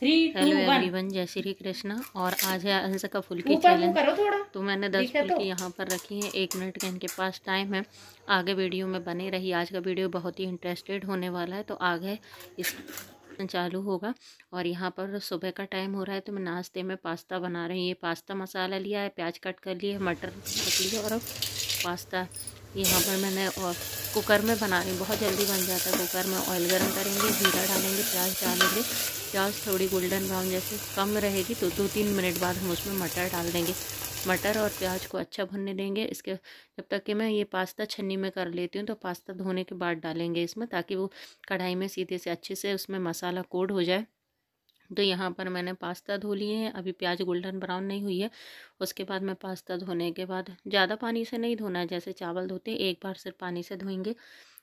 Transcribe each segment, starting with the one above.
Hello everyone जय श्री कृष्णा और आज है अंश का फुल्की चैलेंज तो मैंने दस फुल्की तो? यहाँ पर रखी है एक मिनट का इनके पास टाइम है आगे वीडियो में बने रही आज का वीडियो बहुत ही इंटरेस्टेड होने वाला है तो आगे इस चालू होगा और यहाँ पर सुबह का टाइम हो रहा है तो मैं नाश्ते में पास्ता बना रही हूँ ये पास्ता मसाला लिया है प्याज कट कर लिए मटर कट लिए और पास्ता यहाँ पर मैंने और कुकर में बना रही हूँ बहुत जल्दी बन जाता है कुकर में ऑयल गर्म करेंगे जीरा डालेंगे प्याज डालेंगे प्याज थोड़ी गोल्डन ब्राउन जैसे कम रहेगी तो दो तीन मिनट बाद हम उसमें मटर डाल देंगे मटर और प्याज को अच्छा भुनने देंगे इसके जब तक कि मैं ये पास्ता छन्नी में कर लेती हूँ तो पास्ता धोने के बाद डालेंगे इसमें ताकि वो कढ़ाई में सीधे से अच्छे से उसमें मसाला कोड हो जाए तो यहाँ पर मैंने पास्ता धो लिए हैं अभी प्याज गोल्डन ब्राउन नहीं हुई है उसके बाद मैं पास्ता धोने के बाद ज़्यादा पानी से नहीं धोना है जैसे चावल धोते एक बार सिर्फ पानी से धोएंगे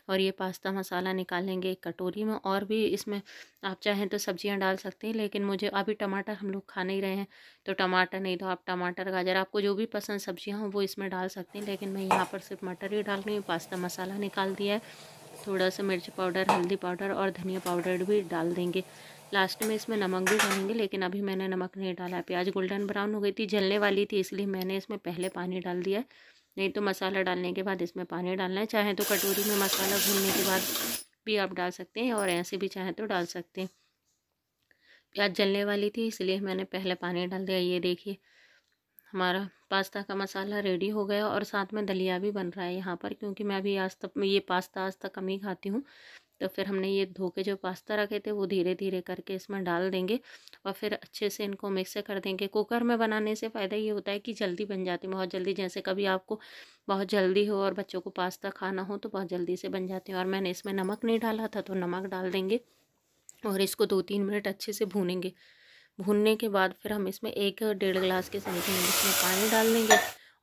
और ये पास्ता मसाला निकालेंगे एक कटोरी में और भी इसमें आप चाहें तो सब्जियां डाल सकते हैं लेकिन मुझे अभी टमाटर हम लोग खा नहीं रहे हैं तो टमाटर नहीं तो आप टमाटर गाजर आपको जो भी पसंद सब्जियाँ हों वो इसमें डाल सकते हैं लेकिन मैं यहाँ पर सिर्फ मटर ही डाल रही हूँ पास्ता मसाला निकाल दिया है थोड़ा सा मिर्च पाउडर हल्दी पाउडर और धनिया पाउडर भी डाल देंगे लास्ट में इसमें नमक भी डालेंगे लेकिन अभी मैंने नमक नहीं डाला प्याज गोल्डन ब्राउन हो गई थी जलने वाली थी इसलिए मैंने इसमें पहले पानी डाल दिया नहीं तो मसाला डालने के बाद इसमें पानी डालना है चाहे तो कटोरी में मसाला भूनने के बाद भी आप डाल सकते हैं और ऐसे भी चाहे तो डाल सकते हैं प्याज जलने वाली थी इसलिए मैंने पहले पानी डाल दिया ये देखिए हमारा पास्ता का मसाला रेडी हो गया और साथ में दलिया भी बन रहा है यहाँ पर क्योंकि मैं अभी आज तक ये पास्ता आज तक कम ही खाती हूँ तो फिर हमने ये धो के जो पास्ता रखे थे वो धीरे धीरे करके इसमें डाल देंगे और फिर अच्छे से इनको मिक्स कर देंगे कुकर में बनाने से फ़ायदा ये होता है कि जल्दी बन जाती है बहुत जल्दी जैसे कभी आपको बहुत जल्दी हो और बच्चों को पास्ता खाना हो तो बहुत जल्दी से बन जाती है और मैंने इसमें नमक नहीं डाला था तो नमक डाल देंगे और इसको दो तीन मिनट अच्छे से भूनेंगे भूनने के बाद फिर हम इसमें एक डेढ़ गिलास के समथिंग इसमें पानी डाल देंगे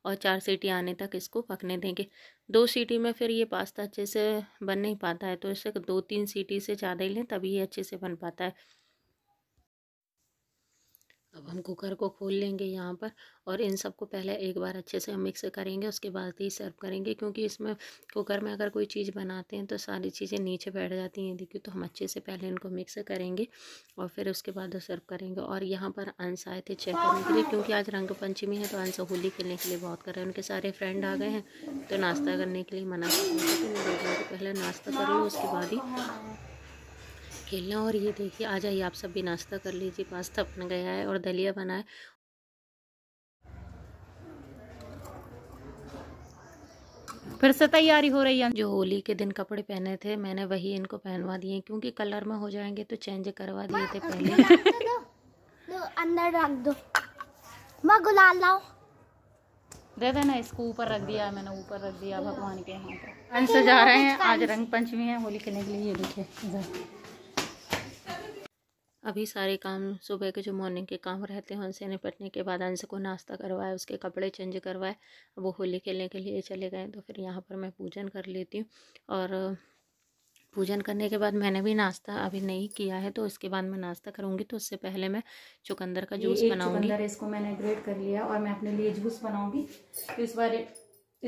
और चार सीटी आने तक इसको पकने देंगे दो सीटी में फिर ये पास्ता अच्छे से बन नहीं पाता है तो इसे दो तीन सीटी से ज़्यादा ही लें तभी ये अच्छे से बन पाता है अब हम कुकर को खोल लेंगे यहाँ पर और इन सबको पहले एक बार अच्छे से हम मिक्स करेंगे उसके बाद ही सर्व करेंगे क्योंकि इसमें कुकर में अगर कोई चीज़ बनाते हैं तो सारी चीज़ें नीचे बैठ जाती हैं देखिए तो हम अच्छे से पहले इनको मिक्स करेंगे और फिर उसके बाद सर्व करेंगे और यहाँ पर अंश आए थे चेक करने के लिए क्योंकि आज रंग पंचमी है तो अंश होली खेलने के लिए बहुत कर रहे हैं उनके सारे फ्रेंड आ गए हैं तो नाश्ता करने के लिए मना कर पहले नाश्ता कर लो उसके बाद ही खेलना और ये देखिए आ जाइए आप सब भी नाश्ता कर लीजिए पास्ता बन गया है और दलिया बना है फिर से तैयारी हो रही है जो होली के दिन कपड़े पहने थे मैंने वही इनको पहनवा दिए क्योंकि कलर में हो जाएंगे तो चेंज करवा दिए थे पहले दो, अंदर रख दो मैं गुलाल लाओ दे देना इसको ऊपर रख दिया मैंने ऊपर रख दिया भगवान के यहाँ पर जा सजा रहे हैं आज रंग पंचमी है होली खेलने के लिए ये देखे अभी सारे काम सुबह के जो मॉर्निंग के काम रहते हैं उनसे निपटने के बाद अंश को नाश्ता करवाया उसके कपड़े चेंज करवाए वो होली खेलने के लिए चले गए तो फिर यहाँ पर मैं पूजन कर लेती हूँ और पूजन करने के बाद मैंने भी नाश्ता अभी नहीं किया है तो इसके बाद मैं नाश्ता करूँगी तो उससे पहले मैं चुकंदर का जूस बनाऊँगी इसको मैंने ग्रेट कर लिया और मैं अपने लिए जूस बनाऊँगी इस बार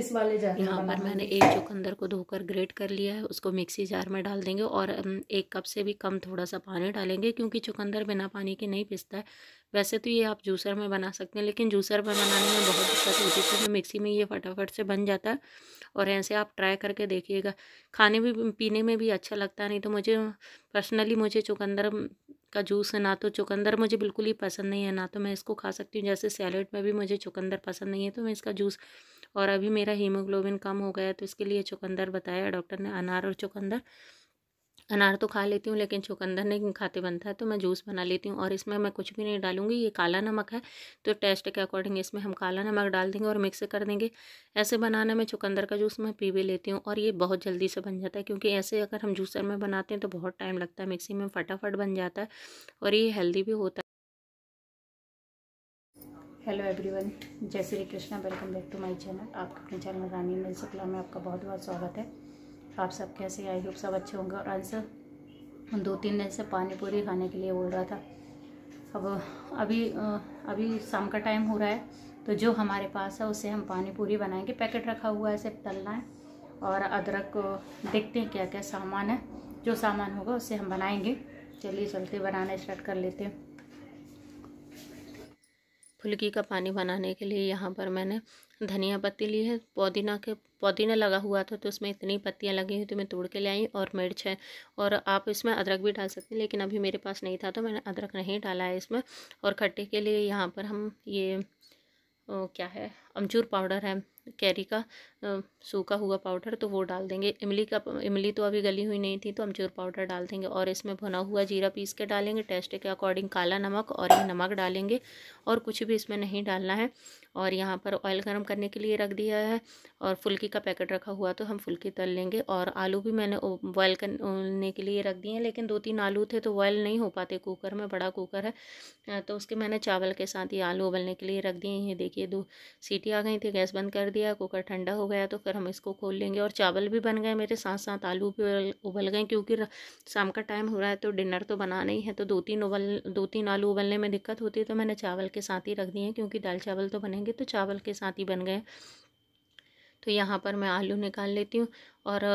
इस वाले जार यहाँ पर मैंने एक चुकंदर को धोकर ग्रेट कर लिया है उसको मिक्सी जार में डाल देंगे और एक कप से भी कम थोड़ा सा पानी डालेंगे क्योंकि चुकंदर बिना पानी के नहीं पिसता है वैसे तो ये आप जूसर में बना सकते हैं लेकिन जूसर में बनाने में बहुत दिक्कत होती है क्योंकि मिक्सी में ये फटाफट से बन जाता है और ऐसे आप ट्राई करके देखिएगा खाने भी पीने में भी अच्छा लगता नहीं तो मुझे पर्सनली मुझे चुकंदर का जूस है ना तो चुकंदर मुझे बिल्कुल ही पसंद नहीं है ना तो मैं इसको खा सकती हूँ जैसे सैलड में भी मुझे चुकंदर पसंद नहीं है तो मैं इसका जूस और अभी मेरा हीमोग्लोबिन कम हो गया तो इसके लिए चुकंदर बताया डॉक्टर ने अनार और चुकंदर अनार तो खा लेती हूँ लेकिन चुकंदर नहीं खाते बनता है तो मैं जूस बना लेती हूँ और इसमें मैं कुछ भी नहीं डालूँगी ये काला नमक है तो टेस्ट के अकॉर्डिंग इसमें हम काला नमक डाल देंगे और मिक्स कर देंगे ऐसे बनाने में चुकंदर का जूस मैं पी भी लेती हूँ और ये बहुत जल्दी से बन जाता है क्योंकि ऐसे अगर हम जूसर में बनाते हैं तो बहुत टाइम लगता है मिक्सी में फटाफट बन जाता है और ये हेल्दी भी होता है हेलो एवरीवन जय Shri Krishna welcome back to my channel आपके अपने चैनल रानी मिल सकला में आपका बहुत बहुत स्वागत है आप सब कैसे आई होप सब अच्छे होंगे और आंसर दो तीन दिन से पानी पूरी खाने के लिए बोल रहा था अब अभी अभी शाम का टाइम हो रहा है तो जो हमारे पास है उसे हम पानी पूरी बनाएंगे पैकेट रखा हुआ है सिर्फ तलना है और अदरक देखते हैं क्या क्या सामान है जो सामान होगा उसे हम बनाएँगे चलिए चलते बनाना स्टार्ट कर लेते हैं फुल्की का पानी बनाने के लिए यहाँ पर मैंने धनिया पत्ती ली है पुदीना के पुदीना लगा हुआ था तो उसमें इतनी पत्तियाँ लगी हुई तो मैं तोड़ के ले आई और मिर्च है और आप इसमें अदरक भी डाल सकते हैं लेकिन अभी मेरे पास नहीं था तो मैंने अदरक नहीं डाला है इसमें और खट्टे के लिए यहाँ पर हम ये ओ, क्या है अमचूर पाउडर है कैरी का सूखा हुआ पाउडर तो वो डाल देंगे इमली का इमली तो अभी गली हुई नहीं थी तो अमचूर पाउडर डाल देंगे और इसमें भुना हुआ जीरा पीस के डालेंगे टेस्ट के अकॉर्डिंग काला नमक और नमक डालेंगे और कुछ भी इसमें नहीं डालना है और यहाँ पर ऑयल गर्म करने के लिए रख दिया है और फुल्की का पैकेट रखा हुआ तो हम फुल्की तल लेंगे और आलू भी मैंने बॉयल करने के लिए रख दिए हैं लेकिन दो तीन आलू थे तो बॉयल नहीं हो पाते कुकर में बड़ा कुकर है तो उसके मैंने चावल के साथ ही आलू उबलने के लिए रख दिए हैं देखिए दो सीटी आ गई थी गैस बंद कर दिया कुकर ठंडा हो गया गया तो फिर हम इसको खोल लेंगे और चावल भी बन गए मेरे साथ साथ आलू भी उबल गए क्योंकि शाम का टाइम हो रहा है तो डिनर तो बनाना ही है तो दो तीन उबल दो तीन आलू उबलने में दिक्कत होती है तो मैंने चावल के साथ ही रख दिए हैं क्योंकि दाल चावल तो बनेंगे तो चावल के साथ ही बन गए तो यहाँ पर मैं आलू निकाल लेती हूँ और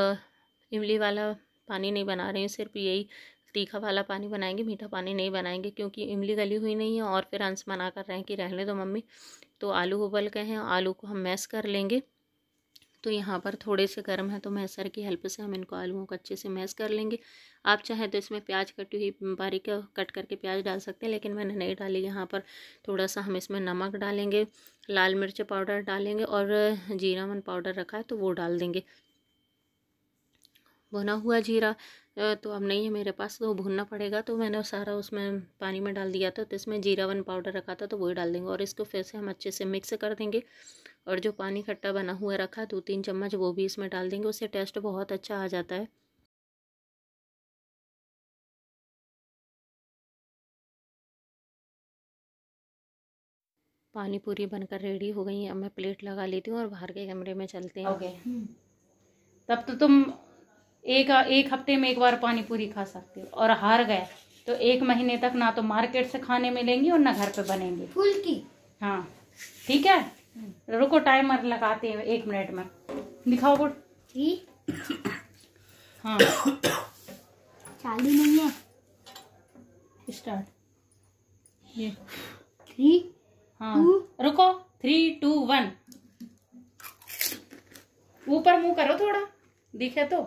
इमली वाला पानी नहीं बना रही हूँ सिर्फ यही तीखा वाला पानी बनाएंगे मीठा पानी नहीं बनाएंगे क्योंकि इमली गली हुई नहीं है और फिर अंश मना कर रहे हैं कि रहने दो मम्मी तो आलू उबल गए हैं आलू को हम मैस कर लेंगे तो यहाँ पर थोड़े से गर्म है तो मैसर की हेल्प से हम इनको आलूओं को अच्छे से मैस कर लेंगे आप चाहें तो इसमें प्याज कटी हुई बारीक कट करके प्याज डाल सकते हैं लेकिन मैंने नहीं डाली यहाँ पर थोड़ा सा हम इसमें नमक डालेंगे लाल मिर्च पाउडर डालेंगे और जीरा मन पाउडर रखा है तो वो डाल देंगे भुना हुआ जीरा तो अब नहीं है मेरे पास तो भूनना पड़ेगा तो मैंने सारा उसमें पानी में डाल दिया था तो इसमें जीरा वन पाउडर रखा था तो वही डाल देंगे और इसको फिर से हम अच्छे से मिक्स कर देंगे और जो पानी खट्टा बना हुआ रखा दो तीन चम्मच वो भी इसमें डाल देंगे उससे टेस्ट बहुत अच्छा आ जाता है पानी पूरी बनकर रेडी हो गई अब मैं प्लेट लगा लेती हूँ और बाहर के कमरे में चलते हैं okay. तब तो तुम एक एक हफ्ते में एक बार पानी पूरी खा सकते हो और हार गए तो एक महीने तक ना तो मार्केट से खाने मिलेंगी और ना घर पे बनेंगे फुल्की की हाँ ठीक है रुको टाइमर लगाते हैं एक मिनट में दिखाओ गुड हाँ चालू नहीं है स्टार्ट ये थ्री हाँ रुको थ्री टू वन ऊपर मुंह करो थोड़ा दिखे तो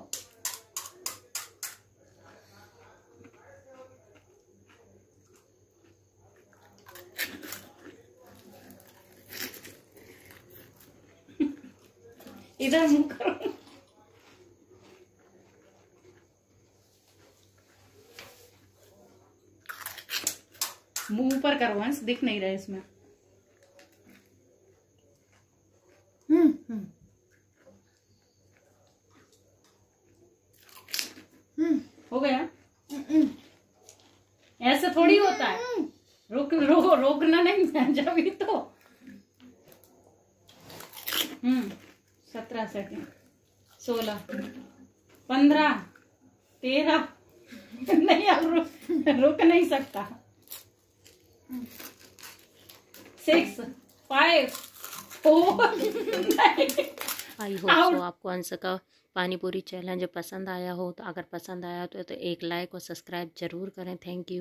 इधर मुंह करो मुंह ऊपर करो हंस दिख नहीं रहा इसमें हम्म, हम्म।, हम्म हो गया हम्म, ऐसे थोड़ी होता है रुक रो, रोकना नहीं जब भी तो हम्म सत्रह सेकेंड सोलह पंद्रह तेरह नहीं अब रुक, रुक नहीं सकता six five I hope so आपको आंसर का पानीपुरी चैलेंज पसंद आया हो तो अगर पसंद आया तो, तो एक लाइक और सब्सक्राइब जरूर करें थैंक यू